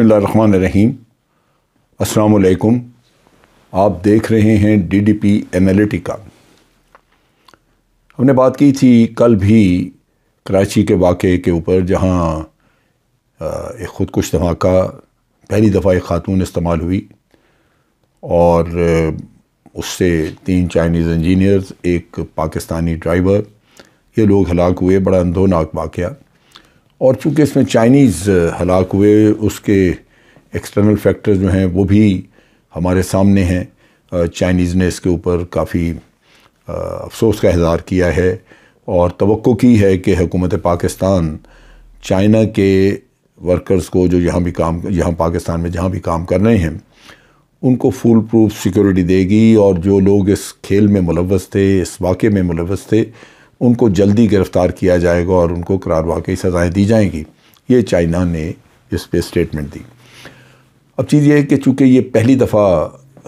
बसमीम अलकुम आप देख रहे हैं डी डी टी एनालिटिका हमने बात की थी कल भी कराची के वाक़े के ऊपर जहाँ एक ख़ुदकुश धमाका पहली दफ़ा एक ख़ातून इस्तेमाल हुई और उससे तीन चाइनीज़ इंजीनियर्स एक पाकिस्तानी ड्राइवर ये लोग हलाक हुए बड़ा अंधोनाक वाक़ और चूँकि इसमें चाइनीज़ हलाक हुए उसके एक्सटर्नल फैक्टर्स जो हैं वो भी हमारे सामने हैं चाइनीज़ ने इसके ऊपर काफ़ी अफसोस का इजहार किया है और तो की है कि हुकूमत पाकिस्तान चाइना के वर्कर्स को जो यहाँ भी काम यहाँ पाकिस्तान में जहाँ भी काम कर रहे हैं उनको फुल प्रूफ सिक्योरिटी देगी और जो लोग इस खेल में मुलवस थे इस वाक़े में मुलवस थे उनको जल्दी गिरफ़्तार किया जाएगा और उनको करारवा वाकई सज़ाएँ दी जाएंगी ये चाइना ने इस पर स्टेटमेंट दी अब चीज़ ये है कि चूँकि ये पहली दफ़ा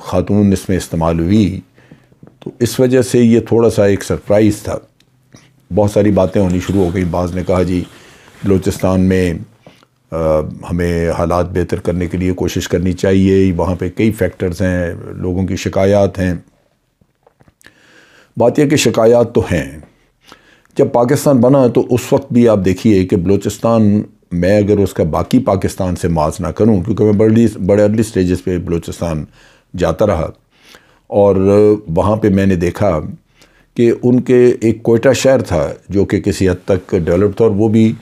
ख़ातून इसमें इस्तेमाल हुई तो इस वजह से ये थोड़ा सा एक सरप्राइज़ था बहुत सारी बातें होनी शुरू हो गई बाज़ ने कहा जी बलोचिस्तान में आ, हमें हालात बेहतर करने के लिए कोशिश करनी चाहिए वहाँ पे कई फैक्टर्स हैं लोगों की शिकायत हैं बात यह कि शिकायत तो हैं जब पाकिस्तान बना तो उस वक्त भी आप देखिए कि बलूचिस्तान मैं अगर उसका बाकी पाकिस्तान से माज ना करूँ क्योंकि मैं बड़ी बड़े अर्ली स्टेजेस पे बलूचिस्तान जाता रहा और वहाँ पे मैंने देखा कि उनके एक कोयटा शहर था जो कि किसी हद तक डेवलप था और वो भी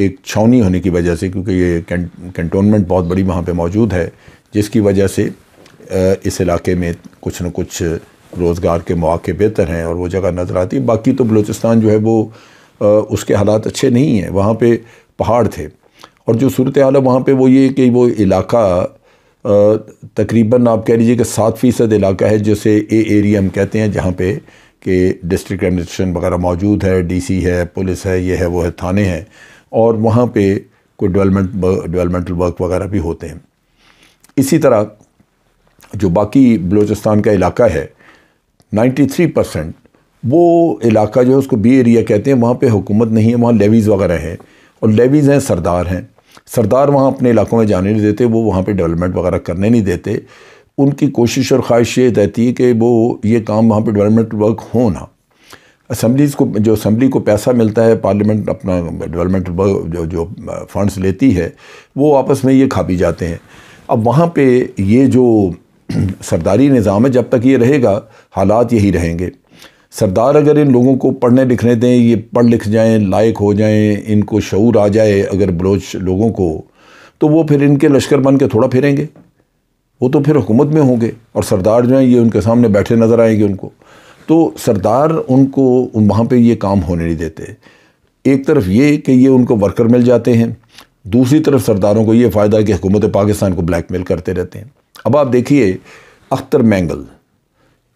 एक छावनी होने की वजह से क्योंकि ये कंटोनमेंट बहुत बड़ी वहाँ पे मौजूद है जिसकी वजह से इस इलाके में कुछ न कुछ रोज़गार के मौके बेहतर हैं और वो जगह नज़र आती है बाकी तो बलूचिस्तान जो है वो आ, उसके हालात अच्छे नहीं हैं वहाँ पे पहाड़ थे और जो सूरत हाल है वहाँ पर वो ये कि वो इलाका तकरीबन आप कह लीजिए कि सात फ़ीसद इलाका है जिसे ए एरिया हम कहते हैं जहाँ पर कि डिस्ट्रिक्ट एडमिनिस्ट्रेशन वगैरह मौजूद है सी है पुलिस है ये है वो है थाने हैं और वहाँ पर कोई डेवलपमेंट डेवलपमेंटल वर्क वगैरह भी होते हैं इसी तरह जो बाकी बलूचिस्तान का इलाका है 93 परसेंट वो इलाका जो है उसको बी एरिया कहते हैं वहाँ पे हुकूमत नहीं है वहाँ लेवीज़ वगैरह हैं और लेवीज़ हैं सरदार हैं सरदार वहाँ अपने इलाकों में जाने नहीं देते वो वहाँ पे डेवलपमेंट वगैरह करने नहीं देते उनकी कोशिश और ख्वाहिश ये रहती है कि वो ये काम वहाँ पर डेवलपमेंट वर्क हो ना असम्बलीज़ को जो असम्बली को पैसा मिलता है पार्लियामेंट अपना डेवलपमेंट जो जो फंड्स लेती है वो आपस में ये खा भी जाते हैं अब वहाँ पे ये जो सरदारी निज़ाम है जब तक ये रहेगा हालात यही रहेंगे सरदार अगर इन लोगों को पढ़ने लिखने दें ये पढ़ लिख जाएं लायक हो जाएं इनको शूर आ जाए अगर बलोच लोगों को तो वो फिर इनके लश्कर बन के थोड़ा फिरेंगे वो तो फिर हुकूमत में होंगे और सरदार जो हैं ये उनके सामने बैठे नज़र आएंगे उनको तो सरदार उनको वहाँ पर ये काम होने नहीं देते एक तरफ ये कि ये उनको वर्कर मिल जाते हैं दूसरी तरफ सरदारों को ये फ़ायदा है कि हुकूमत पाकिस्तान को ब्लैक मेल करते रहते हैं अब आप देखिए अख्तर मैंगल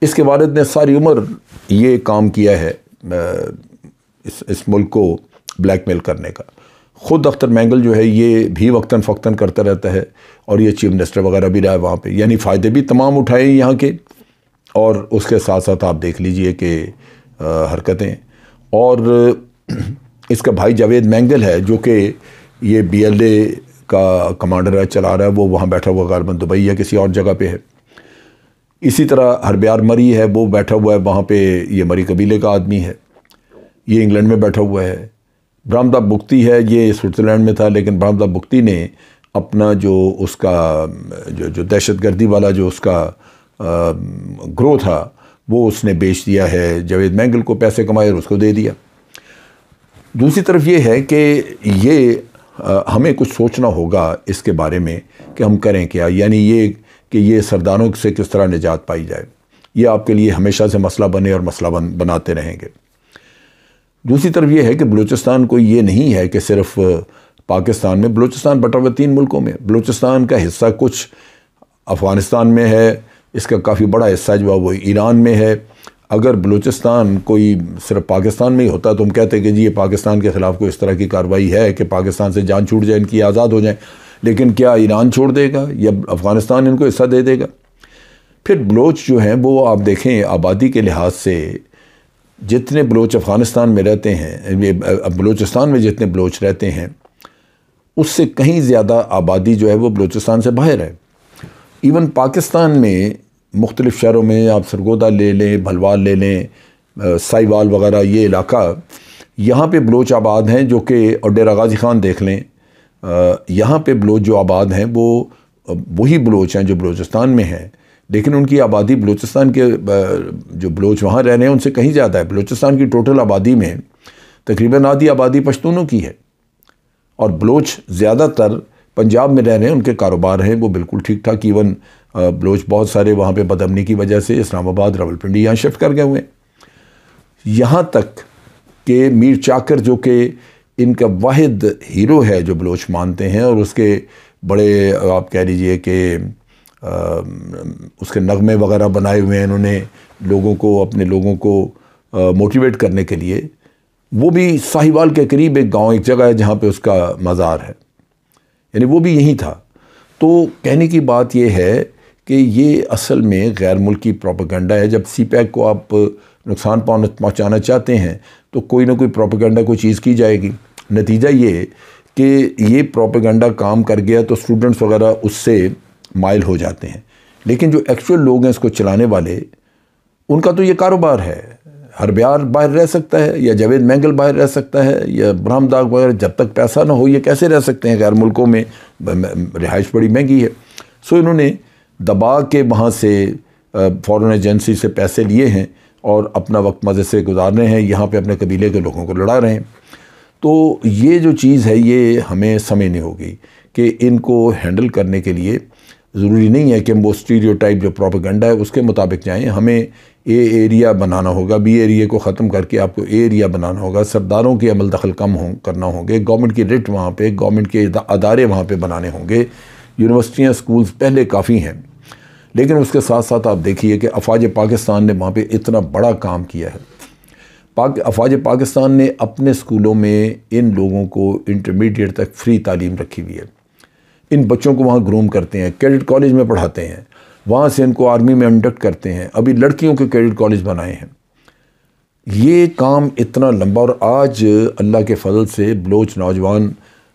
इसके वालद ने सारी उम्र ये काम किया है इस इस मुल्क को ब्लैक मेल करने का ख़ुद अख्तर मैंगल जो है ये भी वक्ता फ़क्ता करता रहता है और ये चीफ मिनिस्टर वगैरह भी रहा है वहाँ पर यानी फ़ायदे भी तमाम उठाए यहाँ के और उसके साथ साथ आप देख लीजिए कि हरकतें और इसका भाई जावेद मैंगल है जो कि ये बी एल ए का कमांडर है चला रहा है वो वहाँ बैठा हुआ गारबन दुबई है किसी और जगह पे है इसी तरह हरब्यार मरी है वो बैठा हुआ है वहाँ पे ये मरी कबीले का आदमी है ये इंग्लैंड में बैठा हुआ है ब्रामदा बुख्ती है ये स्विट्ज़रलैंड में था लेकिन ब्रामदा बुख्ती ने अपना जो उसका जो जो दहशत गर्दी वाला जो उसका ग्रो था वो उसने बेच दिया है जावेद मैंगल को पैसे कमाए और उसको दे दिया दूसरी तरफ ये है कि ये हमें कुछ सोचना होगा इसके बारे में कि हम करें क्या यानी ये कि ये सरदारों से किस तरह निजात पाई जाए ये आपके लिए हमेशा से मसला बने और मसला बन बनाते रहेंगे दूसरी तरफ यह है कि बलूचिस्तान को ये नहीं है कि सिर्फ पाकिस्तान में बलूचिस्तान बटा हुआ तीन मुल्कों में बलूचिस्तान का हिस्सा कुछ अफ़गानिस्तान में है इसका काफ़ी बड़ा हिस्सा जो है वो ईरान में है अगर बलूचिस्तान कोई सिर्फ पाकिस्तान में ही होता तो हम कहते कि जी ये पाकिस्तान के ख़िलाफ़ कोई इस तरह की कार्रवाई है कि पाकिस्तान से जान छूट जाए इनकी आज़ाद हो जाए लेकिन क्या ईरान छोड़ देगा या अफ़गानिस्तान इनको हिस्सा दे देगा फिर बलोच जो हैं वो आप देखें आबादी के लिहाज से जितने बलोच अफ़गानिस्तान में रहते हैं बलूचिस्तान में जितने बलोच रहते हैं उससे कहीं ज़्यादा आबादी जो है वो बलूचिस्तान से बाहर है इवन पाकिस्तान में मुख्तलिफ़ शहरों में आप सरगोदा ले लें भलवाल ले लें साईवाल वगैरह ये इलाका यहाँ पर बलोच आबाद हैं जो कि और डेरा गाजी खान देख लें यहाँ पर बलोच जो आबाद हैं वो वही बलोच हैं जो बलोचिस्तान में हैं लेकिन उनकी आबादी बलोचिस्तान के जो बलोच वहाँ रह रहे हैं उनसे कहीं ज़्यादा है बलोचिस्तान की टोटल आबादी में तकरीबन आधी आबादी पश्तूनों की है और बलोच ज़्यादातर पंजाब में रह रहे हैं उनके कारोबार हैं वो बिल्कुल ठीक ठाक इवन बलोच बहुत सारे वहाँ पे बदमनी की वजह से इस्लामाबाद रावलपिंडी यहाँ शिफ्ट कर गए हुए हैं यहाँ तक कि मीर चाकर जो कि इनका वाद हीरो है जो बलोच मानते हैं और उसके बड़े आप कह लीजिए कि उसके नगमे वगैरह बनाए हुए हैं इन्होंने लोगों को अपने लोगों को मोटिवेट करने के लिए वो भी साहिवाल के करीब एक गांव एक जगह है जहाँ पे उसका मज़ार है यानी वो भी यहीं था तो कहने की बात ये है कि ये असल में गैर मुल्की प्रोपागेंडा है जब सी पैक को आप नुकसान पहुँचाना चाहते हैं तो कोई ना कोई प्रोपागेंडा कोई चीज़ की जाएगी नतीजा ये कि ये प्रोपागेंडा काम कर गया तो स्टूडेंट्स वगैरह उससे माइल हो जाते हैं लेकिन जो एक्चुअल लोग हैं इसको चलाने वाले उनका तो ये कारोबार है हर बिहार बाहर रह सकता है या जावेद मैंगल बाहर रह सकता है या बरामदाग वगैरह जब तक पैसा ना हो ये कैसे रह सकते हैं गैर मुल्कों में रिहाइश बड़ी महंगी है सो इन्होंने दबा के वहाँ से फ़ॉरेन एजेंसी से पैसे लिए हैं और अपना वक्त मज़े से गुजार रहे हैं यहाँ पे अपने कबीले के लोगों को लड़ा रहे हैं तो ये जो चीज़ है ये हमें समझनी होगी कि इनको हैंडल करने के लिए ज़रूरी नहीं है कि हम वो टाइप जो प्रोपागेंडा है उसके मुताबिक जाएं हमें ए एरिया बनाना होगा बी एरिया को ख़त्म करके आपको ए एरिया बनाना होगा सरदारों के अमल दखल कम हो करना होंगे गवर्नमेंट की रेट वहाँ पे गवर्नमेंट के अदारे वहाँ पे बनाने होंगे यूनिवर्सिटियाँ स्कूल्स पहले काफ़ी हैं लेकिन उसके साथ साथ आप देखिए कि अफवाज पाकिस्तान ने वहाँ पर इतना बड़ा काम किया है पाक अफवाज पाकिस्तान ने अपने स्कूलों में इन लोगों को इंटरमीडिएट तक फ्री तालीम रखी हुई है इन बच्चों को वहाँ ग्रूम करते हैं कैडेट कॉलेज में पढ़ाते हैं वहाँ से इनको आर्मी में इंडक्ट करते हैं अभी लड़कियों के कैडेट कॉलेज बनाए हैं ये काम इतना लंबा और आज अल्लाह के फजल से बलोच नौजवान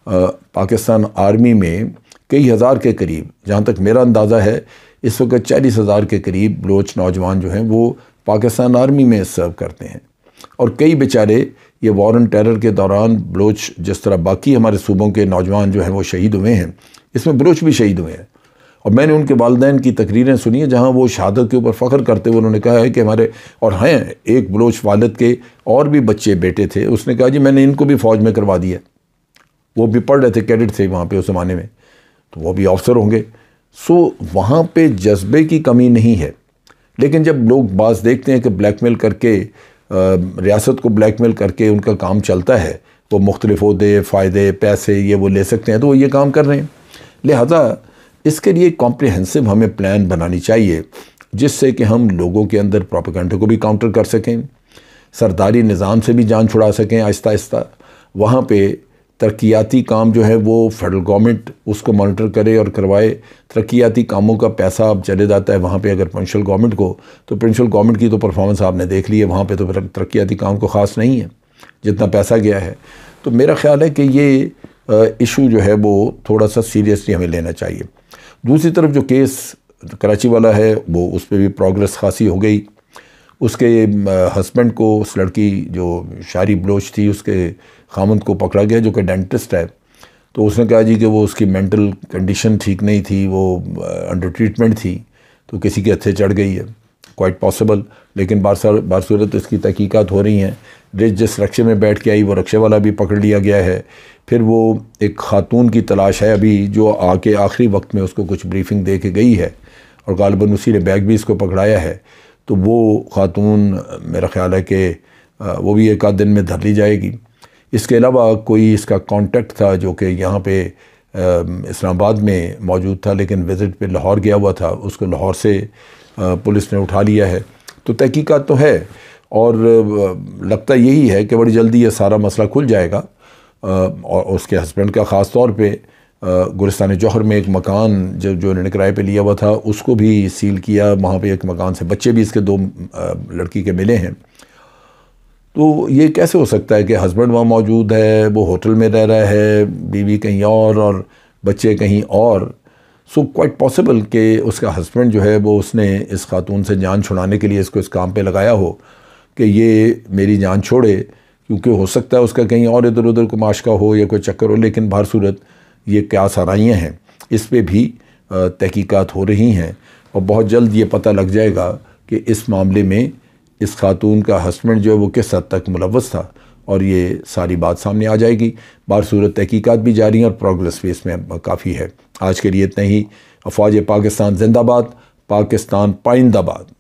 पाकिस्तान आर्मी में कई हज़ार के करीब जहाँ तक मेरा अंदाज़ा है इस वक्त चालीस हज़ार के करीब बलोच नौजवान जो हैं वो पाकिस्तान आर्मी में सर्व करते हैं और कई बेचारे ये वॉर एंड टेरर के दौरान बलोच जिस तरह बाकी हमारे सूबों के नौजवान जो हैं वो शहीद हुए हैं इसमें बलोच भी शहीद हुए हैं और मैंने उनके वालदेन की तकरीरें सुनी हैं जहाँ वो शहादत के ऊपर फ़ख्र करते हुए उन्होंने कहा है कि हमारे और हैं एक बलोच वालद के और भी बच्चे बेटे थे उसने कहा जी मैंने इनको भी फ़ौज में करवा दिया वो भी पढ़ रहे थे कैडेट थे वहाँ पर उस ज़माने में तो वो भी ऑफिसर होंगे सो वहाँ पे जज्बे की कमी नहीं है लेकिन जब लोग बाज देखते हैं कि ब्लैकमेल करके रियासत को ब्लैकमेल करके उनका काम चलता है वो तो मुख्तलिफ अहदे फ़ायदे पैसे ये वो ले सकते हैं तो वो ये काम कर रहे हैं लिहाजा इसके लिए कॉम्प्रिहेंसिव हमें प्लान बनानी चाहिए जिससे कि हम लोगों के अंदर प्रोपागेंडा को भी काउंटर कर सकें सरदारी निज़ाम से भी जान छुड़ा सकें आहिस्ता आहिस्ता वहाँ पे तरक्याती काम जो है वो फेडरल गवर्नमेंट उसको मॉनिटर करे और करवाए तरक्याती कामों का पैसा अब चले जाता है वहाँ पे अगर प्रिंसिपल गवर्नमेंट को तो प्रिंसिपल गवर्नमेंट की तो परफॉर्मेंस आपने देख ली है वहाँ पे तो फिर तरक्याती काम को ख़ास नहीं है जितना पैसा गया है तो मेरा ख्याल है कि ये इशू जो है वो थोड़ा सा सीरियसली हमें लेना चाहिए दूसरी तरफ जो केस कराची वाला है वो उस पर भी प्रोग्रेस खासी हो गई उसके हस्बैंड को उस लड़की जो शारी बलोच थी उसके खामद को पकड़ा गया जो कि डेंटिस्ट है तो उसने कहा जी कि वो उसकी मेंटल कंडीशन ठीक नहीं थी वो अंडर ट्रीटमेंट थी तो किसी के हथे चढ़ गई है क्वाइट पॉसिबल लेकिन बारसूरत बार इसकी तहकीक़ात हो रही हैं रिज जिस रक्शे में बैठ के आई वो रक्शे वाला भी पकड़ लिया गया है फिर वो एक खातून की तलाश है अभी जो आके आखिरी वक्त में उसको कुछ ब्रीफिंग दे के गई है और गालबन उसी ने बैग भी इसको पकड़ाया है तो वो ख़ातून मेरा ख़्याल है कि वो भी एक आध दिन में धर ली जाएगी इसके अलावा कोई इसका कांटेक्ट था जो कि यहाँ पे इस्लामाबाद में मौजूद था लेकिन विज़िट पे लाहौर गया हुआ था उसको लाहौर से पुलिस ने उठा लिया है तो तहकीकात तो है और लगता यही है कि बड़ी जल्दी ये सारा मसला खुल जाएगा और उसके हस्बैंड का ख़ास तौर पर गुलस्तान जौहर में एक मकान जब जो इन्होंने किराए पर लिया हुआ था उसको भी सील किया वहाँ पर एक मकान से बच्चे भी इसके दो लड़की के मिले हैं तो ये कैसे हो सकता है कि हस्बैंड वहाँ मौजूद है वो होटल में रह रहा है बीवी कहीं और और बच्चे कहीं और सो क्वाइट पॉसिबल कि उसका हस्बैंड जो है वो उसने इस खातून से जान छुड़ाने के लिए इसको इस काम पे लगाया हो कि ये मेरी जान छोड़े क्योंकि हो सकता है उसका कहीं और इधर उधर को माशका हो या कोई चक्कर हो लेकिन बाहर सूरत ये क्या सराइयाँ हैं इस पर भी तहकीक़ात हो रही हैं और बहुत जल्द ये पता लग जाएगा कि इस मामले में इस खातून का हस्बैंड जो है वो किस हद तक मुलवस था और ये सारी बात सामने आ जाएगी बार सूरत तहकीक़ात भी जारी हैं और प्रोग्रेस भी इसमें काफ़ी है आज के लिए इतना ही अफवाज पाकिस्तान जिंदाबाद पाकिस्तान पाइंदाबाद